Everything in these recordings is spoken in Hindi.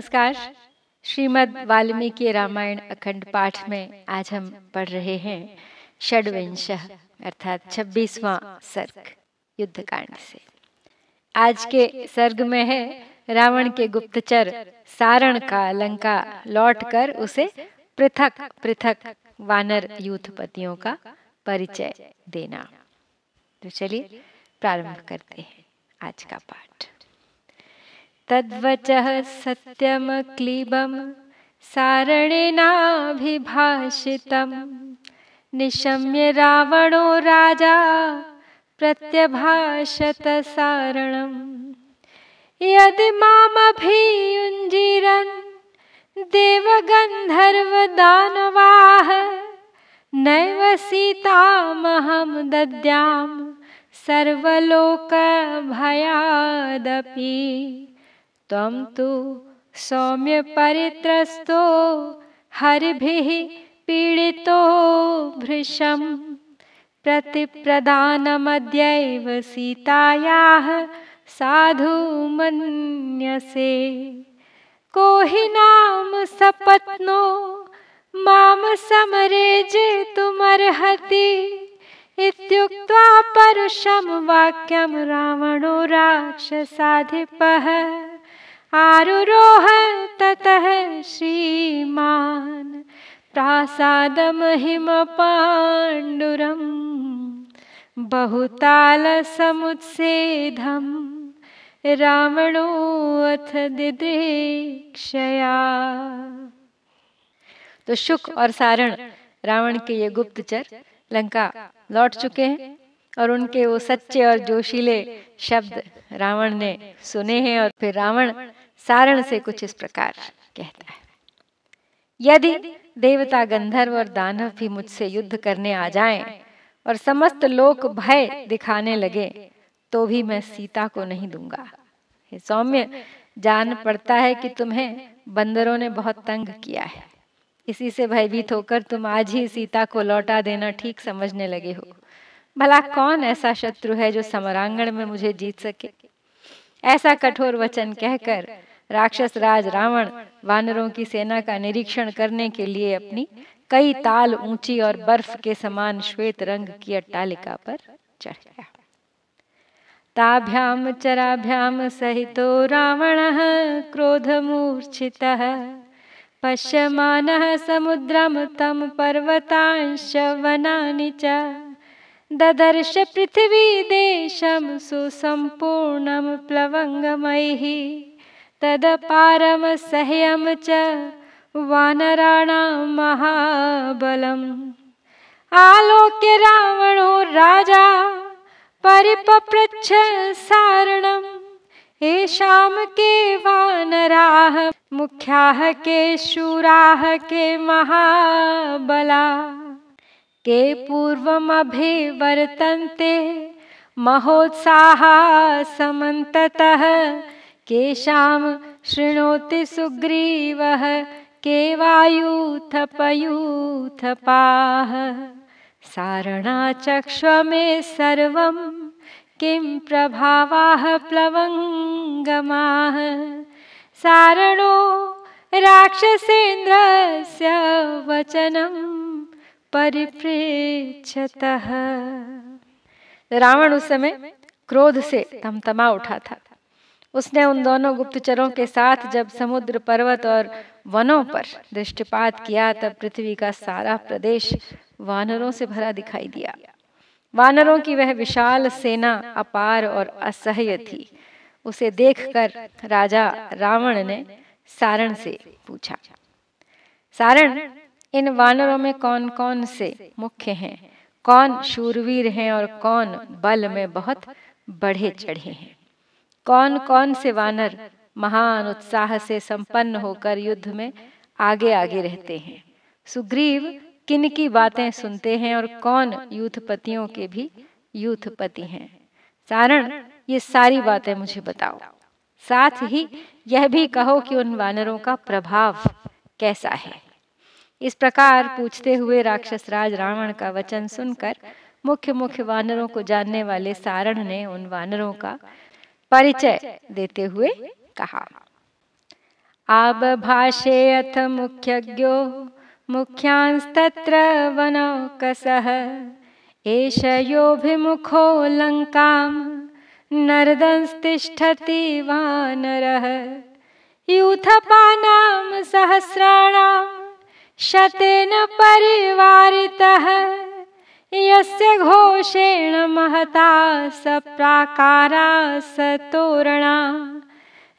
नमस्कार श्रीमद् वाल्मीकि रामायण अखंड पाठ में आज हम पढ़ रहे हैं षडविंश अर्थात छब्बीसवा सर्ग युद्ध कांड से आज के सर्ग में है रावण के गुप्तचर सारण का लंका लौटकर उसे पृथक पृथक वानर युद्धपतियों का परिचय देना तो चलिए प्रारंभ करते हैं आज का पाठ तद्वच सत्यम क्लीब सारणेनाभिभाषितं निशम्य रावणो राजा सारण यदि मामभियुञ्जीरन् देवगन्धर्वदानवाः नैव सीतामहं दद्यां सर्वलोकभयादपि सौम्य परित्रस्तो हरि पीड़ित भृशम भृशं प्रधानमद सीतायाः साधु मनसे को ही नाम सपत्नो माम समरे जेतुमर्हति इत्युक्त्वा परुषम वाक्यम रावणो राक्षसाधिपः आरुरोह ततः श्रीमान् प्रासादमहिमपाण्डुरं रावणो अथ दिदृक्षया तो शुक और सारण रावण के ये गुप्तचर लंका लौट चुके हैं और उनके वो सच्चे और जोशीले शब्द रावण ने सुने हैं और फिर रावण सारण से कुछ इस प्रकार कहता है यदि देवता गंधर्व और दानव भी मुझसे युद्ध करने आ जाएं और समस्त लोक भय दिखाने लगे तो भी मैं सीता को नहीं दूंगा हे सौम्य जान पड़ता है कि तुम्हें बंदरों ने बहुत तंग किया है इसी से भयभीत होकर तुम आज ही सीता को लौटा देना ठीक समझने लगे हो भला कौन ऐसा शत्रु है जो समरांगण में मुझे जीत सके ऐसा कठोर वचन कहकर राक्षस राज रावण वानरों की सेना का निरीक्षण करने के लिए अपनी कई ताल ऊंची और बर्फ के समान श्वेत रंग की अट्टालिका पर चढ़ गया ताभ्याम चराभ्याम सहित रावण मूर्छित पश्यमान समुद्रम तम पर्वतांश वना च ददर्श पृथ्वी देशम सुसंपूर्णम प्लवंगमयी तदपारं सह्यं च वानराणां महाबलम् आलोक्य रावणो राजा परिपप्रच्छ सारणम् येषां के वानराः मुख्याः के शूराः के महाबला के पूर्वमभिवर्तन्ते महोत्साहाः समन्ततः केषां शृणोति सुग्रीवः के वायूथपयूथपाः मे सर्वं किं प्रभावाः प्लवङ्गमाः सारणो राक्षसेन्द्रस्य वचनं परिप्रेक्षतः रावण उस समय क्रोध से तमतमा उठा था उसने उन दोनों गुप्तचरों के साथ जब समुद्र पर्वत और वनों पर दृष्टिपात किया तब पृथ्वी का सारा प्रदेश वानरों से भरा दिखाई दिया वानरों की वह विशाल सेना अपार और असह्य थी उसे देखकर राजा रावण ने सारण से पूछा सारण इन वानरों में कौन कौन से मुख्य हैं कौन शूरवीर हैं और कौन बल में बहुत बढ़े चढ़े हैं कौन कौन से वानर महान उत्साह से संपन्न होकर युद्ध में आगे आगे रहते हैं सुग्रीव किन की बातें सुनते हैं और कौन यूथपतियों के भी यूथपति हैं सारण ये सारी बातें मुझे बताओ साथ ही यह भी कहो कि उन वानरों का प्रभाव कैसा है इस प्रकार पूछते हुए राक्षस राज रावण का वचन सुनकर मुख्य मुख्य वानरों को जानने वाले सारण ने उन वानरों का परिचय देते हुए कहा आब भाषे अथ मुख्यज्ञो मुख्यांस्तत्र वनौकसः एष योऽभिमुखो लङ्कां नर्दंस्तिष्ठति वानरः यूथपानां सहस्राणां शतेन परिवारितः यस्य घोषेण महता स प्राकारा स तोरणा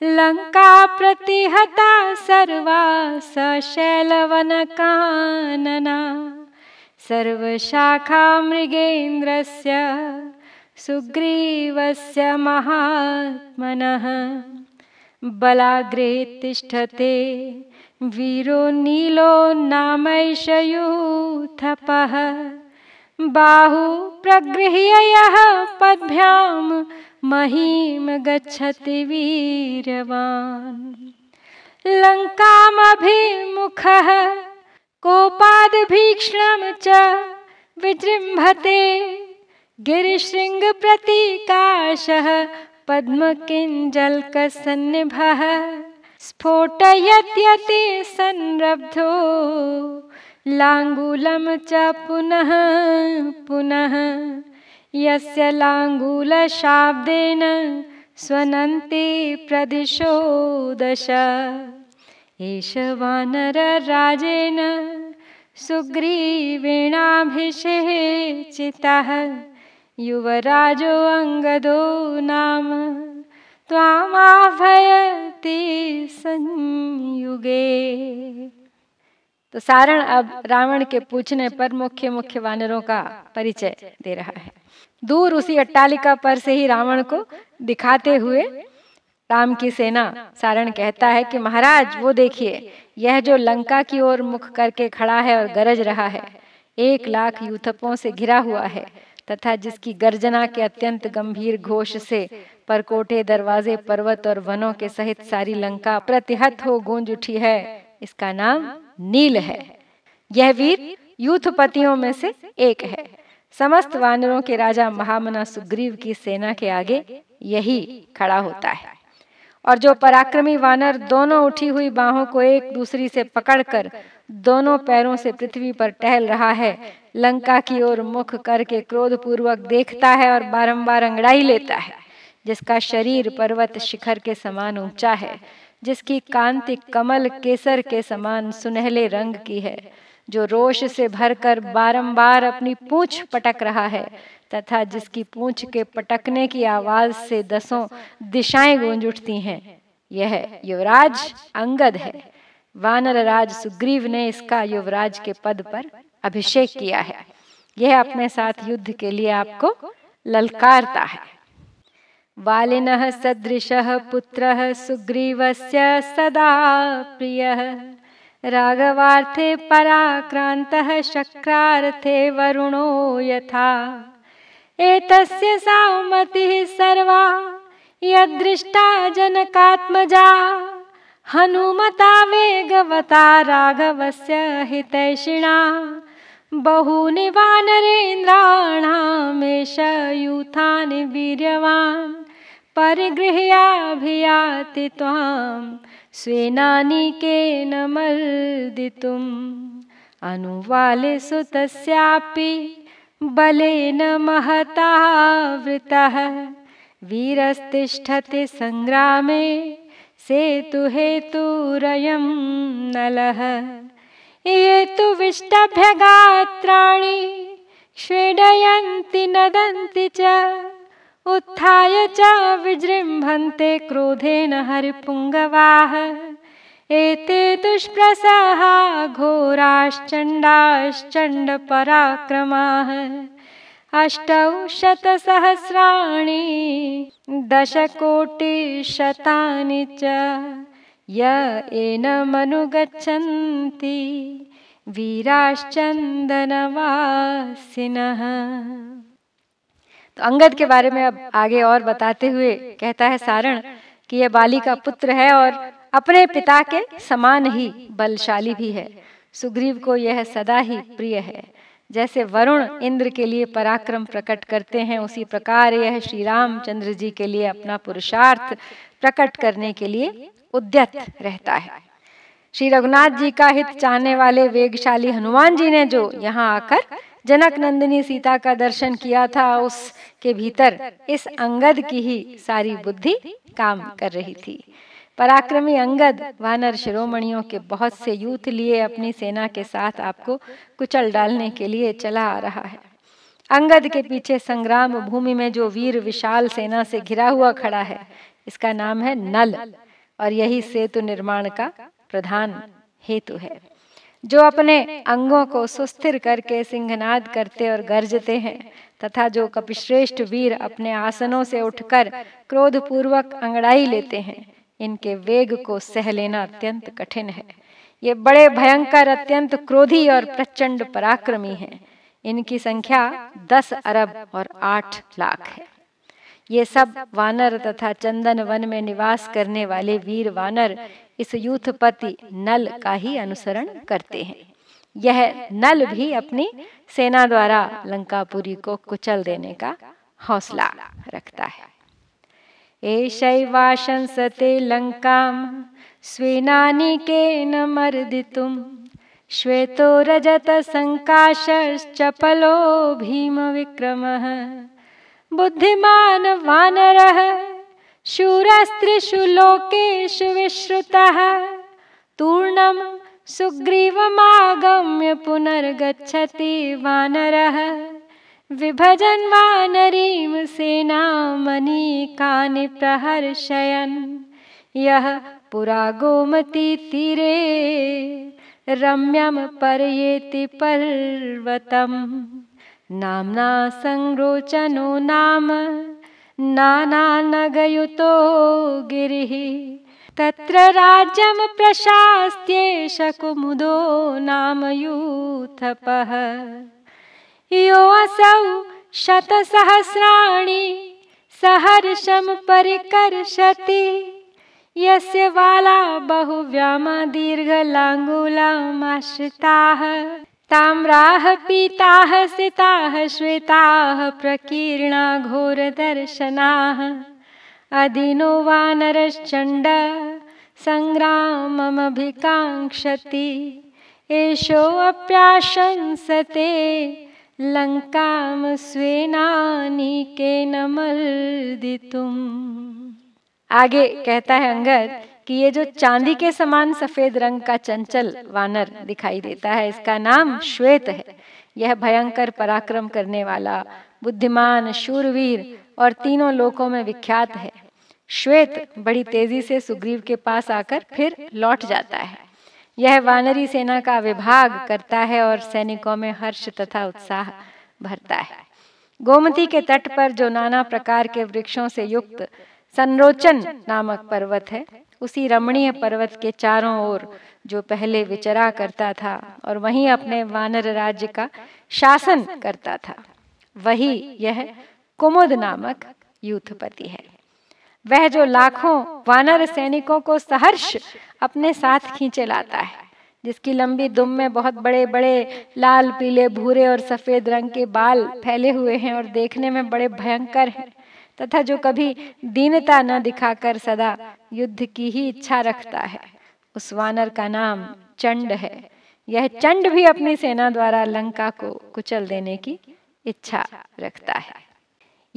लंका प्रतिहता सर्वा स शैलवनकानना सर्वशाखा मृगेन्द्रस्य सुग्रीवस्य महात्मनः बलाग्रे तिष्ठते वीरो नीलो नामैषयूथपः बाहु प्रगृह्य पदभ्याम महीम महीं गच्छति वीरवान् लङ्कामभिमुखः कोपादभीक्ष्णं च विजृम्भते गिरिशृङ्गप्रतीकाशः पद्मकिञ्जल्कसन्निभः स्फोटयत्यति संरब्धो लाङ्गूलं च पुनः पुनः यस्य लाङ्गूलशाब्देन स्वनन्ति प्रदिशो दश एष वानरराजेन चितः युवराजो अङ्गदो नाम त्वामाभयति संयुगे तो सारण अब रावण के पूछने पर मुख्य मुख्य वानरों का परिचय दे रहा है दूर उसी अट्टालिका पर से ही रावण को दिखाते हुए राम की सेना सारण कहता है कि महाराज वो देखिए यह जो लंका की ओर मुख करके खड़ा है और गरज रहा है एक लाख यूथपों से घिरा हुआ है तथा जिसकी गर्जना के अत्यंत गंभीर घोष से परकोटे दरवाजे पर्वत और वनों के सहित सारी लंका प्रतिहत हो गूंज उठी है इसका नाम नील है यह वीर यूथपतियों में से एक है समस्त वानरों के राजा महामना सुग्रीव की सेना के आगे यही खड़ा होता है और जो पराक्रमी वानर दोनों उठी हुई बाहों को एक दूसरी से पकड़कर दोनों पैरों से पृथ्वी पर टहल रहा है लंका की ओर मुख करके क्रोध पूर्वक देखता है और बारंबार अंगड़ाई लेता है जिसका शरीर पर्वत शिखर के समान ऊंचा है जिसकी कांति कमल केसर के समान सुनहले रंग की है जो रोष से भरकर बारंबार अपनी पूछ पटक रहा है तथा जिसकी पूछ के पटकने की आवाज से दसों दिशाएं गूंज उठती हैं यह युवराज अंगद है वानर राज सुग्रीव ने इसका युवराज के पद पर अभिषेक किया है यह अपने साथ युद्ध के लिए आपको ललकारता है वालिनः सदृशः पुत्रः सुग्रीवस्य सदा प्रियः राघवार्थे पराक्रान्तः शक्रार्थे वरुणो यथा एतस्य सामतिः सर्वा यदृष्टा जनकात्मजा हनुमता वेगवता राघवस्य हितैषिणा बहूनि वा नरेन्द्राणामेष यूथानि वीर्यवान् परिगृह्याभियाति त्वां स्वेनानिकेन मर्दितुम् अनुवाले सुतस्यापि बलेन महता वृतः वीरस्तिष्ठति सङ्ग्रामे सेतुहेतुरयं नलः ये तु विष्टभ्यगात्राणि क्ष्वेडयन्ति नदन्ति च उत्थाय च विजृम्भन्ते क्रोधेन हरिपुङ्गवाः एते दुष्प्रसहा घोराश्चण्डाश्चण्डपराक्रमाः अष्टौ शतसहस्राणि दशकोटिशतानि च य एनमनुगच्छन्ति तो अंगद के बारे में अब आगे और बताते हुए कहता है सारण कि यह बाली का पुत्र है और अपने पिता के समान ही बलशाली भी है सुग्रीव को यह सदा ही प्रिय है जैसे वरुण इंद्र के लिए पराक्रम प्रकट करते हैं उसी प्रकार यह श्री रामचंद्र जी के लिए अपना पुरुषार्थ प्रकट करने के लिए उद्यत रहता है श्री रघुनाथ जी का हित चाहने वाले वेगशाली हनुमान जी ने जो यहाँ आकर जनक नंदिनी सीता का दर्शन किया था उसके भीतर इस अंगद की ही सारी बुद्धि काम कर रही थी पराक्रमी अंगद वानर शिरोमणियों के बहुत से यूथ लिए अपनी सेना के साथ आपको कुचल डालने के लिए चला आ रहा है अंगद के पीछे संग्राम भूमि में जो वीर विशाल सेना से घिरा हुआ खड़ा है इसका नाम है नल और यही सेतु निर्माण का प्रधान हेतु है जो अपने अंगों को सुस्थिर करके सिंहनाद करते और गर्जते हैं तथा जो कपिश्रेष्ठ वीर अपने आसनों से उठकर क्रोधपूर्वक अंगड़ाई लेते हैं इनके वेग को सह लेना अत्यंत कठिन है ये बड़े भयंकर अत्यंत क्रोधी और प्रचंड पराक्रमी हैं इनकी संख्या दस अरब और आठ लाख है ये सब वानर तथा चंदन वन में निवास करने वाले वीर वानर इस पति नल का ही अनुसरण करते हैं यह नल भी अपनी सेना द्वारा लंकापुरी को कुचल देने का हौसला रखता है लंका एषैवाशंसते के न मर्दितुं श्वेतो रजत संकाश चपलो भीम विक्रम बुद्धिमान वानरः शूरस्त्रिषु लोकेषु विश्रुतः तूर्णं सुग्रीवमागम्य पुनर्गच्छति वानरः विभजन् वानरीं सेनामनीकानि प्रहर्षयन् यः पुरा गोमतीतीरे रम्यं पर्येति पर्वतम् नाम्ना संरोचनो नाम नानानगयुतो गिरिः तत्र राज्यं प्रशास्त्ये शकुमुदो नाम यूथपः असौ शतसहस्राणि सहर्षं परिकर्षति यस्य वाला बहुव्यामदीर्घलाङ्गुलामाश्रिताः ताम्राः पीताः सिताः श्वेताः प्रकीर्णा घोरदर्शनाः अधीनो वानरश्चण्ड सङ्ग्राममभिकाङ्क्षति एषोऽप्याशंसते लङ्कां स्वेनानिकेन मर्दितुम् आगे कहता है अंगद कि ये जो चांदी के समान सफेद रंग का चंचल वानर दिखाई देता है इसका नाम श्वेत है यह भयंकर पराक्रम करने वाला बुद्धिमान शूरवीर और तीनों लोकों में विख्यात है श्वेत बड़ी तेजी से सुग्रीव के पास आकर फिर लौट जाता है यह वानरी सेना का विभाग करता है और सैनिकों में हर्ष तथा उत्साह भरता है गोमती के तट पर जो नाना प्रकार के वृक्षों से युक्त संरोचन नामक पर्वत है उसी रमणीय पर्वत के चारों ओर जो पहले विचरा करता था और वहीं अपने वानर राज्य का शासन करता था वही यह कुमुद नामक यूथपति है वह जो लाखों वानर सैनिकों को सहर्ष अपने साथ खींचे लाता है जिसकी लंबी दुम में बहुत बड़े बड़े लाल पीले भूरे और सफेद रंग के बाल फैले हुए हैं और देखने में बड़े भयंकर हैं तथा जो कभी दीनता न दिखाकर सदा युद्ध की ही इच्छा रखता है उस वानर का नाम चंड है यह चंड भी अपनी सेना द्वारा लंका को कुचल देने की इच्छा रखता है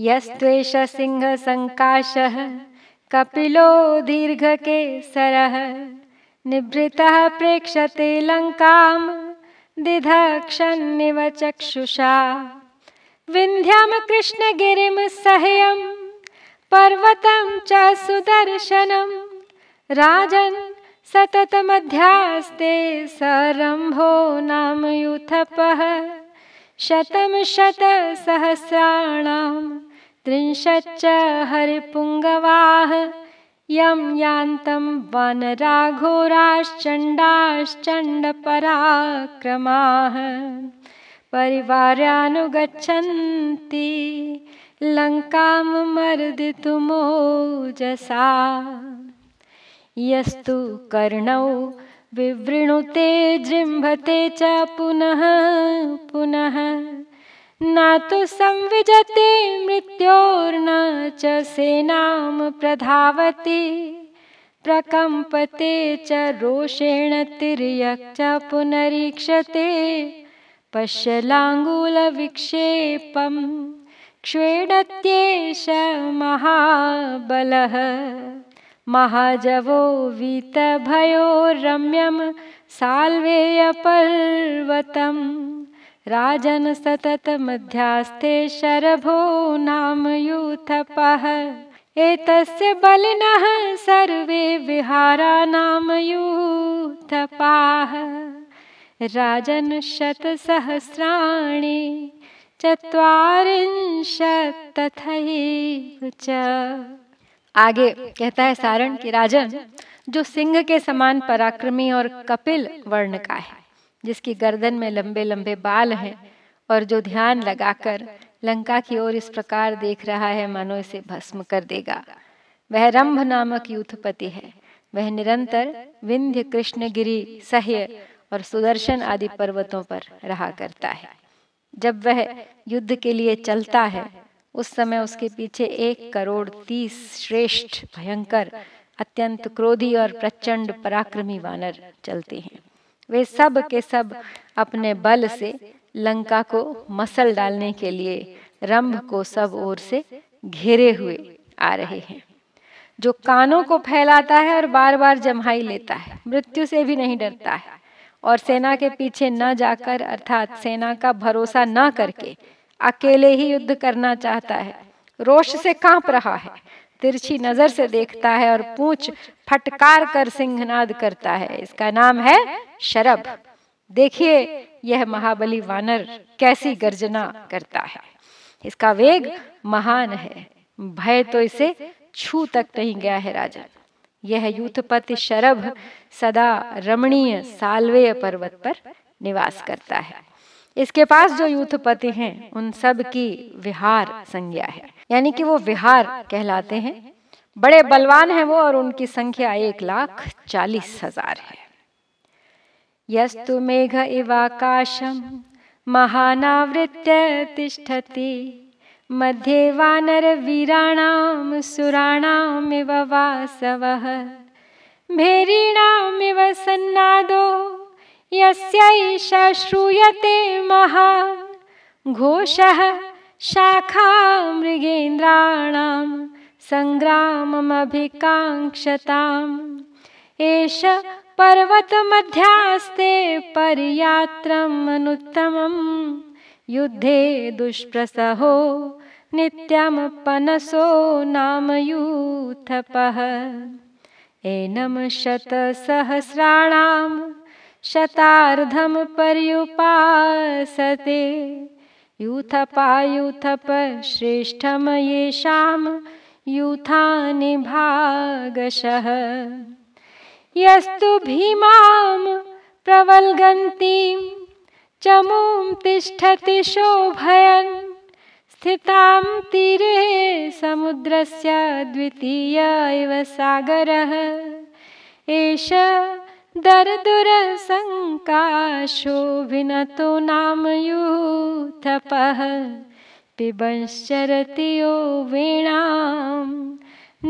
यस्वेश सिंह संकाश कपिलो दीर्घ के सर निभृत प्रेक्षते लंकाम दिधक्षन्निव चक्षुषा विन्ध्यां कृष्णगिरिं सह्यं पर्वतं च सुदर्शनं राजन् सततमध्यास्ते सरम्भो नाम यूथपः शतं शतसहस्राणां त्रिंशच्च हरिपुङ्गवाः यं यान्तं वनराघोराश्चण्डाश्चण्डपराक्रमाः परिवारानुगच्छन्ति लङ्कां मर्दितुमोजसा यस्तु कर्णौ विवृणुते जृंभते च पुनः पुनः न तो संविजते मृत्योर्न च सेनां प्रधावति प्रकम्पते च रोषेण तिर्यक् च पुनरीक्षते पश्यलाङ्गुलविक्षेपं क्ष्वेडत्येष महाबलः महाजवो वीतभयो रम्यं साल्वेयपर्वतं राजन् सततमध्यास्ते शरभो नाम यूथपः एतस्य बलिनः सर्वे विहारा नाम यूथपाः राजन शत शतसहस्राणि चत्वारिंशत् तथैव च आगे कहता है सारण कि राजन जो सिंह के समान पराक्रमी और कपिल वर्ण का है जिसकी गर्दन में लंबे लंबे बाल हैं और जो ध्यान लगाकर लंका की ओर इस प्रकार देख रहा है मानो इसे भस्म कर देगा वह रंभ नामक युद्धपति है वह निरंतर विंध्य कृष्णगिरी सह्य और सुदर्शन आदि पर्वतों पर रहा करता है जब वह युद्ध के लिए चलता है उस समय उसके पीछे एक करोड़ तीस श्रेष्ठ भयंकर अत्यंत क्रोधी और प्रचंड पराक्रमी वानर चलते हैं वे सब के सब अपने बल से लंका को मसल डालने के लिए रंभ को सब ओर से घेरे हुए आ रहे हैं जो कानों को फैलाता है और बार बार जमाई लेता है मृत्यु से भी नहीं डरता है और सेना के पीछे न जाकर अर्थात सेना का भरोसा न करके अकेले ही युद्ध करना चाहता है रोष से कांप रहा है तिरछी नजर से देखता है और पूछ फटकार कर सिंहनाद करता है इसका नाम है शरभ देखिए यह महाबली वानर कैसी गर्जना करता है इसका वेग महान है भय तो इसे छू तक नहीं गया है राजा यह यूथपति शरभ सदा रमणीय सालवेय पर्वत पर निवास करता है इसके पास जो पति हैं उन सब की विहार संज्ञा है यानी कि वो विहार कहलाते हैं बड़े बलवान हैं वो और उनकी संख्या एक लाख चालीस हजार है यस्तु मेघ इवाकाशम महानावृत्य तिष्ठती मध्ये वानर वानरवीराणां सुराणामिव वासवः भेरीणामिव सन्नादो यस्यैष श्रूयते महा घोषः शाखा मृगेन्द्राणां सङ्ग्राममभिकाङ्क्षताम् एष पर्वतमध्यास्ते पर्यात्रमनुत्तमम् युद्धे दुष्प्रसहो नित्यमुपनसो नाम यूथपः एनं शतसहस्राणां शतार्धं पर्युपासते यूथपायूथपश्रेष्ठं येषां यूथानि भागशः यस्तु भीमां प्रवल्गन्तीं चमूं तिष्ठति शोभयन् स्थितां तीरे समुद्रस्य द्वितीय इव सागरः एष विनतो नाम यूथपः पिबंश्चरति यो वीणां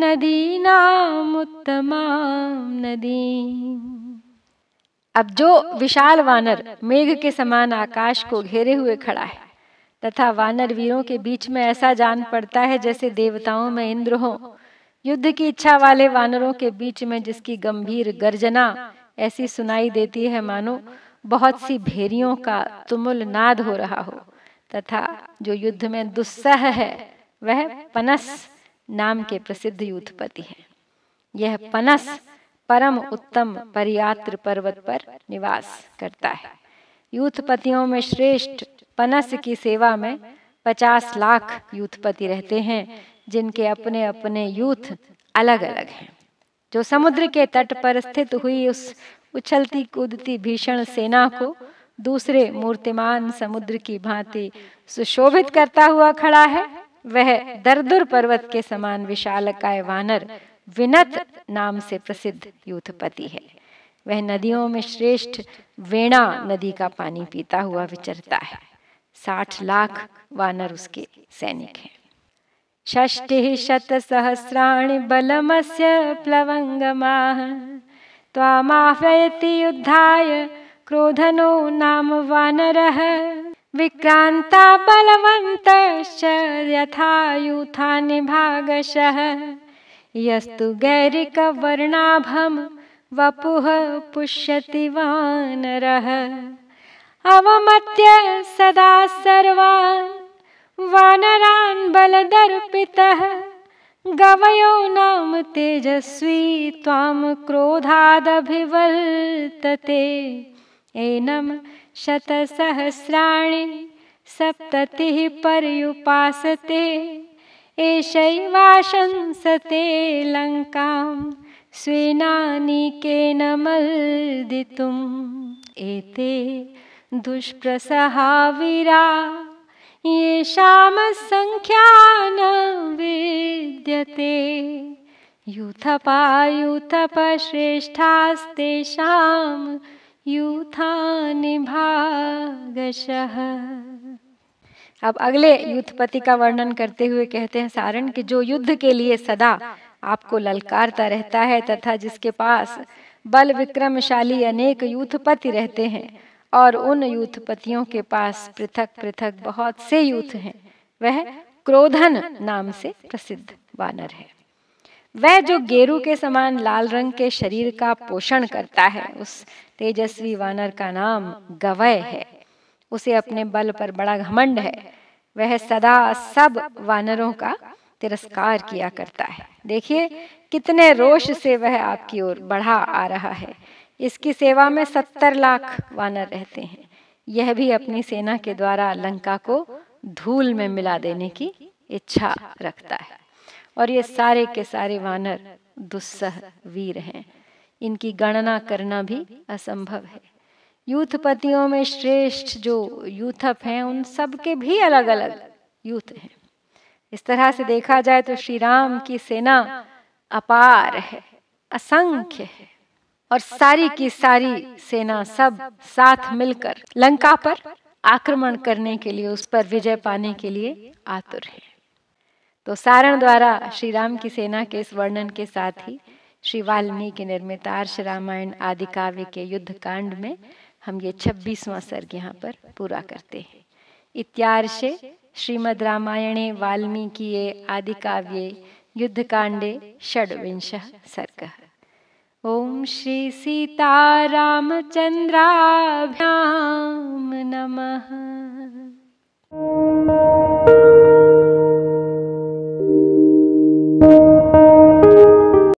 नदीनामुत्तमां नदीम् अब जो विशाल वानर मेघ के समान आकाश को घेरे हुए खड़ा है तथा वानर वीरों के बीच में ऐसा जान पड़ता है जैसे देवताओं में इंद्र हो युद्ध की इच्छा वाले वानरों के बीच में जिसकी गंभीर गर्जना ऐसी सुनाई देती है मानो बहुत सी भेरियों का तुमुल नाद हो रहा हो तथा जो युद्ध में दुस्सह है वह पनस नाम के प्रसिद्ध युद्धपति हैं यह पनस परम उत्तम परियात्र पर्वत पर निवास करता है यूथपतियों में श्रेष्ठ पनस की सेवा में पचास लाख यूथपति रहते हैं जिनके अपने अपने यूथ अलग अलग हैं जो समुद्र के तट पर स्थित हुई उस उछलती कूदती भीषण सेना को दूसरे मूर्तिमान समुद्र की भांति सुशोभित करता हुआ खड़ा है वह दरदुर पर्वत के समान विशालकाय वानर विनत नाम से प्रसिद्ध यूथपति है वह नदियों में श्रेष्ठ वेणा नदी का पानी पीता हुआ विचरता है साठ लाख वानर उसके सैनिक हैं शत शतसहस्राणि बलमस्य प्लवङ्गमाः त्वामाह्वयति युद्धाय क्रोधनो नाम वानरः विक्रांता बलवन्तश्च यथा यूथानि भागशः यस्तु गैरिकवर्णाभं वपुः पुष्यति वानरः अवमत्य सदा सर्वान् वानरान् बलदर्पितः गवयो नाम तेजस्वी त्वां क्रोधादभिवर्तते एनं शतसहस्राणि सप्ततिः पर्युपासते एषैवाशंसते लङ्कां स्वेनानिकेन मर्दितुम् एते दुष्प्रसहा वीरा येषामसङ्ख्या न विद्यते यूथपायूथपश्रेष्ठास्तेषां यूथानि भागशः अब अगले युद्धपति का वर्णन करते हुए कहते हैं सारण कि जो युद्ध के लिए सदा आपको ललकारता रहता है तथा जिसके पास बल विक्रमशाली अनेक युद्धपति रहते हैं और उन युद्धपतियों के पास पृथक पृथक बहुत से यूथ हैं वह क्रोधन नाम से प्रसिद्ध वानर है वह जो गेरू के समान लाल रंग के शरीर का पोषण करता है उस तेजस्वी वानर का नाम गवय है उसे अपने बल पर बड़ा घमंड है वह सदा सब वानरों का तिरस्कार किया करता है देखिए कितने रोष से वह आपकी ओर बढ़ा आ रहा है इसकी सेवा में सत्तर लाख वानर रहते हैं यह भी अपनी सेना के द्वारा लंका को धूल में मिला देने की इच्छा रखता है और ये सारे के सारे वानर दुस्सह वीर हैं इनकी गणना करना भी असंभव है यूथपतियों में श्रेष्ठ जो यूथप हैं उन सब के भी अलग अलग यूथ हैं इस तरह से देखा जाए तो श्री राम की सेना अपार है असंख्य है और सारी की सारी सेना सब साथ मिलकर लंका पर आक्रमण करने के लिए उस पर विजय पाने के लिए आतुर है तो सारण द्वारा श्री राम की सेना के इस वर्णन के साथ ही श्री वाल्मीकि निर्मित आर्ष रामायण आदि काव्य के युद्ध कांड में हम ये छब्बीसवां सर्ग यहाँ पर पूरा करते हैं इत्यार्षे श्रीमद् रामायणे वाल्मीकि आदि काव्ये वाल्मीकिये आदिकाव्ये सर्ग ओम श्री सीता रामचंद्राभ्याम नमः